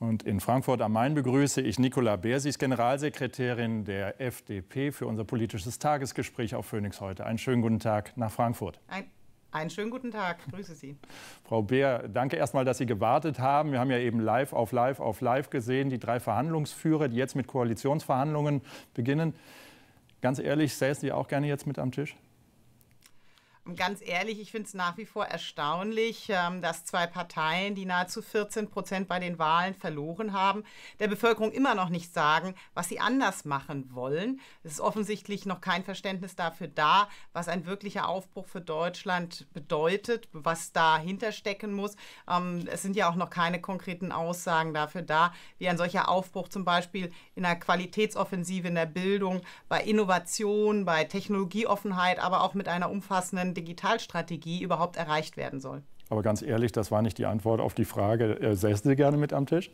Und in Frankfurt am Main begrüße ich Nicola Beer. Sie ist Generalsekretärin der FDP für unser politisches Tagesgespräch auf Phoenix heute. Einen schönen guten Tag nach Frankfurt. Ein einen schönen guten Tag, grüße Sie. Frau Beer, danke erstmal, dass Sie gewartet haben. Wir haben ja eben live auf live auf live gesehen, die drei Verhandlungsführer, die jetzt mit Koalitionsverhandlungen beginnen. Ganz ehrlich, säßen Sie auch gerne jetzt mit am Tisch? ganz ehrlich, ich finde es nach wie vor erstaunlich, ähm, dass zwei Parteien, die nahezu 14 Prozent bei den Wahlen verloren haben, der Bevölkerung immer noch nicht sagen, was sie anders machen wollen. Es ist offensichtlich noch kein Verständnis dafür da, was ein wirklicher Aufbruch für Deutschland bedeutet, was dahinter stecken muss. Ähm, es sind ja auch noch keine konkreten Aussagen dafür da, wie ein solcher Aufbruch zum Beispiel in der Qualitätsoffensive, in der Bildung, bei Innovation, bei Technologieoffenheit, aber auch mit einer umfassenden Digitalstrategie überhaupt erreicht werden soll. Aber ganz ehrlich, das war nicht die Antwort auf die Frage, äh, säßt du gerne mit am Tisch?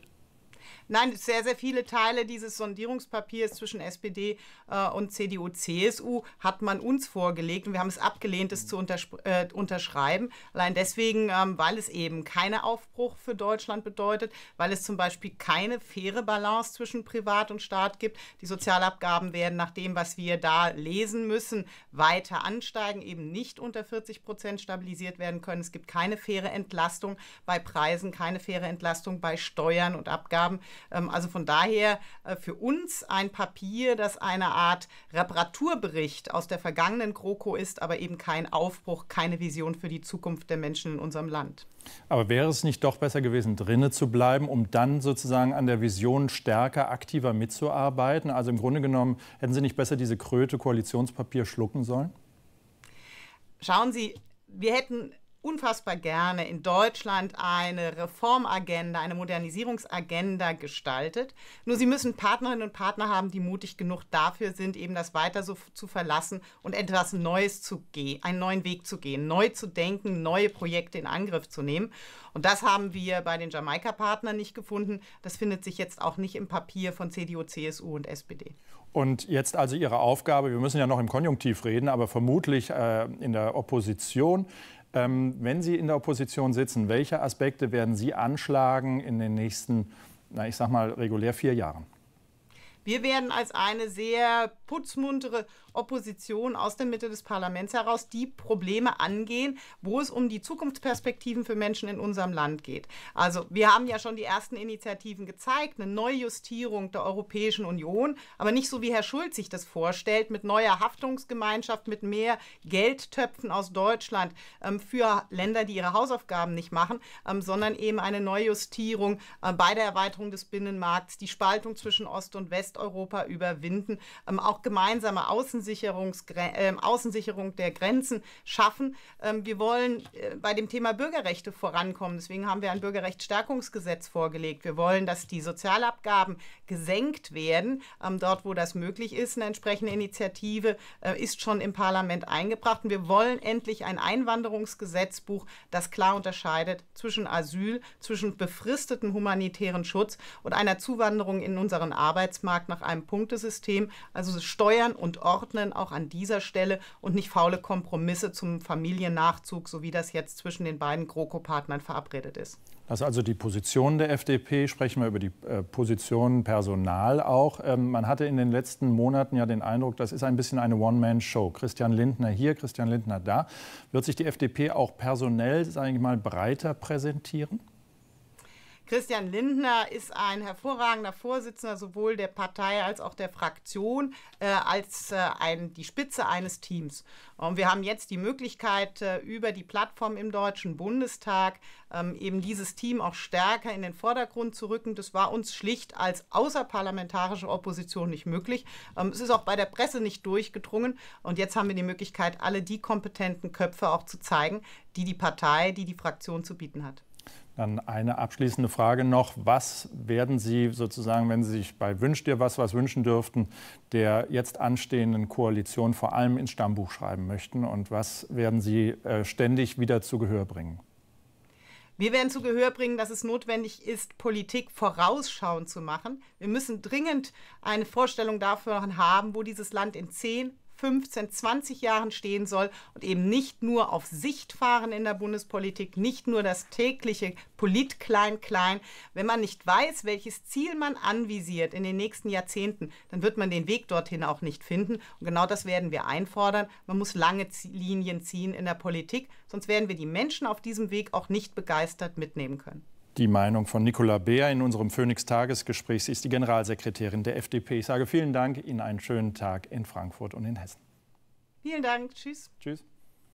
Nein, sehr, sehr viele Teile dieses Sondierungspapiers zwischen SPD äh, und CDU, CSU hat man uns vorgelegt und wir haben es abgelehnt, es mhm. zu äh, unterschreiben. Allein deswegen, ähm, weil es eben keinen Aufbruch für Deutschland bedeutet, weil es zum Beispiel keine faire Balance zwischen Privat und Staat gibt. Die Sozialabgaben werden nach dem, was wir da lesen müssen, weiter ansteigen, eben nicht unter 40 Prozent stabilisiert werden können. Es gibt keine faire Entlastung bei Preisen, keine faire Entlastung bei Steuern und Abgaben. Ähm, also von daher äh, für uns ein Papier, das eine Art Reparaturbericht aus der vergangenen GroKo ist, aber eben kein Aufbruch, keine Vision für die Zukunft der Menschen in unserem Land. Aber wäre es nicht doch besser gewesen, drinne zu bleiben, um dann sozusagen an der Vision stärker, aktiver mitzuarbeiten? Also im Grunde genommen, hätten Sie nicht besser diese Kröte Koalitionspapier schlucken sollen? Schauen Sie, wir hätten unfassbar gerne in Deutschland eine Reformagenda, eine Modernisierungsagenda gestaltet. Nur sie müssen Partnerinnen und Partner haben, die mutig genug dafür sind, eben das weiter so zu verlassen und etwas Neues zu gehen, einen neuen Weg zu gehen, neu zu denken, neue Projekte in Angriff zu nehmen. Und das haben wir bei den Jamaika-Partnern nicht gefunden. Das findet sich jetzt auch nicht im Papier von CDU, CSU und SPD. Und jetzt also Ihre Aufgabe, wir müssen ja noch im Konjunktiv reden, aber vermutlich äh, in der Opposition ähm, wenn Sie in der Opposition sitzen, welche Aspekte werden Sie anschlagen in den nächsten, na, ich sag mal, regulär vier Jahren? Wir werden als eine sehr putzmuntere Opposition aus der Mitte des Parlaments heraus die Probleme angehen, wo es um die Zukunftsperspektiven für Menschen in unserem Land geht. Also wir haben ja schon die ersten Initiativen gezeigt, eine Neujustierung der Europäischen Union, aber nicht so, wie Herr Schulz sich das vorstellt, mit neuer Haftungsgemeinschaft, mit mehr Geldtöpfen aus Deutschland ähm, für Länder, die ihre Hausaufgaben nicht machen, ähm, sondern eben eine Neujustierung äh, bei der Erweiterung des Binnenmarkts, die Spaltung zwischen Ost und West Westeuropa überwinden, ähm, auch gemeinsame Außensicherungs äh, Außensicherung der Grenzen schaffen. Ähm, wir wollen äh, bei dem Thema Bürgerrechte vorankommen. Deswegen haben wir ein Bürgerrechtsstärkungsgesetz vorgelegt. Wir wollen, dass die Sozialabgaben gesenkt werden. Ähm, dort, wo das möglich ist, eine entsprechende Initiative äh, ist schon im Parlament eingebracht. Und wir wollen endlich ein Einwanderungsgesetzbuch, das klar unterscheidet zwischen Asyl, zwischen befristeten humanitären Schutz und einer Zuwanderung in unseren Arbeitsmarkt Markt nach einem Punktesystem. Also steuern und ordnen auch an dieser Stelle und nicht faule Kompromisse zum Familiennachzug, so wie das jetzt zwischen den beiden GroKo-Partnern verabredet ist. Das ist also die Position der FDP. Sprechen wir über die äh, Position Personal auch. Ähm, man hatte in den letzten Monaten ja den Eindruck, das ist ein bisschen eine One-Man-Show. Christian Lindner hier, Christian Lindner da. Wird sich die FDP auch personell, sage ich mal, breiter präsentieren? Christian Lindner ist ein hervorragender Vorsitzender sowohl der Partei als auch der Fraktion, äh, als äh, ein, die Spitze eines Teams. Und wir haben jetzt die Möglichkeit, äh, über die Plattform im Deutschen Bundestag ähm, eben dieses Team auch stärker in den Vordergrund zu rücken. Das war uns schlicht als außerparlamentarische Opposition nicht möglich. Ähm, es ist auch bei der Presse nicht durchgedrungen. Und jetzt haben wir die Möglichkeit, alle die kompetenten Köpfe auch zu zeigen, die die Partei, die die Fraktion zu bieten hat. Dann eine abschließende Frage noch. Was werden Sie sozusagen, wenn Sie sich bei Wünsch dir was, was wünschen dürften, der jetzt anstehenden Koalition vor allem ins Stammbuch schreiben möchten? Und was werden Sie äh, ständig wieder zu Gehör bringen? Wir werden zu Gehör bringen, dass es notwendig ist, Politik vorausschauend zu machen. Wir müssen dringend eine Vorstellung davon haben, wo dieses Land in 10, 15, 20 Jahren stehen soll und eben nicht nur auf Sicht fahren in der Bundespolitik, nicht nur das tägliche Polit-Klein-Klein. Wenn man nicht weiß, welches Ziel man anvisiert in den nächsten Jahrzehnten, dann wird man den Weg dorthin auch nicht finden. Und genau das werden wir einfordern. Man muss lange Linien ziehen in der Politik, sonst werden wir die Menschen auf diesem Weg auch nicht begeistert mitnehmen können. Die Meinung von Nicola Beer in unserem Phoenix-Tagesgespräch ist die Generalsekretärin der FDP. Ich sage vielen Dank, Ihnen einen schönen Tag in Frankfurt und in Hessen. Vielen Dank, tschüss. Tschüss.